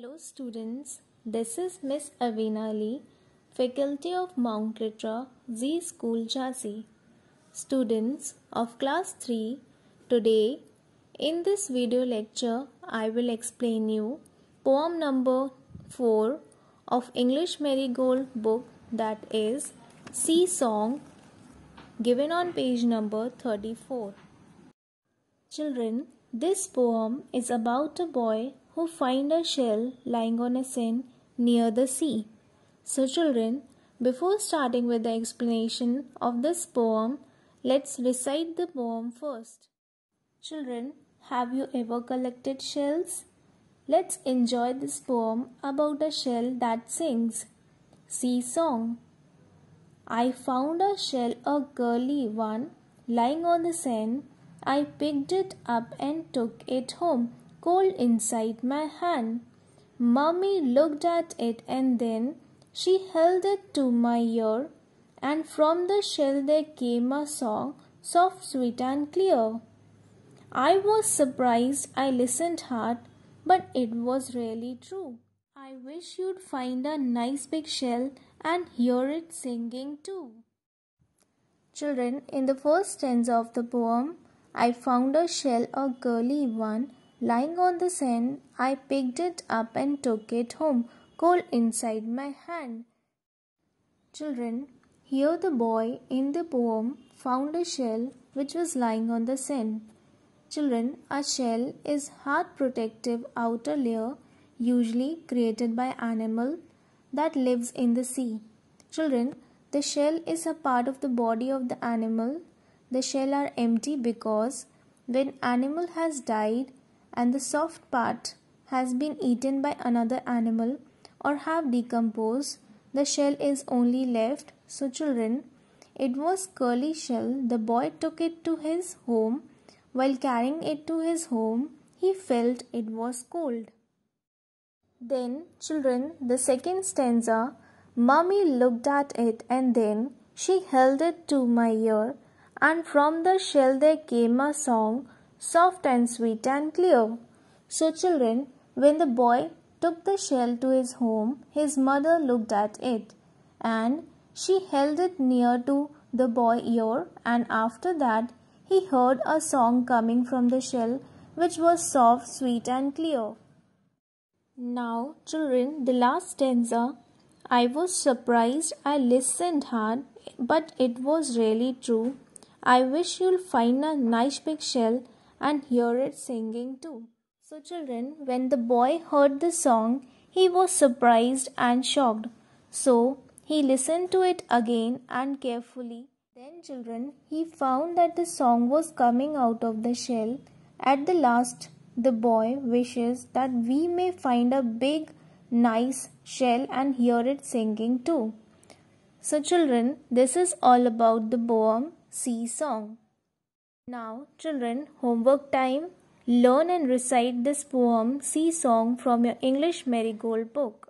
Hello students, this is Miss Avina Lee, Faculty of Mount Litra, Z School Jhansi. Students of class 3, today in this video lecture I will explain you poem number 4 of English Marigold book that is Sea Song given on page number 34. Children, this poem is about a boy who find a shell lying on a sand near the sea. So, children, before starting with the explanation of this poem, let's recite the poem first. Children, have you ever collected shells? Let's enjoy this poem about a shell that sings. Sea Song I found a shell, a girly one, lying on the sand. I picked it up and took it home cold inside my hand. Mummy looked at it and then she held it to my ear, and from the shell there came a song, soft, sweet, and clear. I was surprised, I listened hard, but it was really true. I wish you'd find a nice big shell and hear it singing too. Children, in the first stanza of the poem, I found a shell, a girly one, Lying on the sand, I picked it up and took it home, cold inside my hand. Children, here the boy in the poem found a shell which was lying on the sand. Children, a shell is hard protective outer layer usually created by animal that lives in the sea. Children, the shell is a part of the body of the animal. The shell are empty because when animal has died and the soft part has been eaten by another animal or have decomposed, the shell is only left. So, children, it was curly shell. The boy took it to his home. While carrying it to his home, he felt it was cold. Then, children, the second stanza Mummy looked at it and then she held it to my ear, and from the shell there came a song soft and sweet and clear. So, children, when the boy took the shell to his home, his mother looked at it and she held it near to the boy ear, and after that, he heard a song coming from the shell which was soft, sweet, and clear. Now, children, the last stanza I was surprised, I listened hard, but it was really true. I wish you'll find a nice big shell and hear it singing too. So, children, when the boy heard the song, he was surprised and shocked. So, he listened to it again and carefully. Then, children, he found that the song was coming out of the shell. At the last, the boy wishes that we may find a big, nice shell and hear it singing too. So, children, this is all about the Boam Sea Song. Now, children, homework time. Learn and recite this poem, sea song from your English marigold book.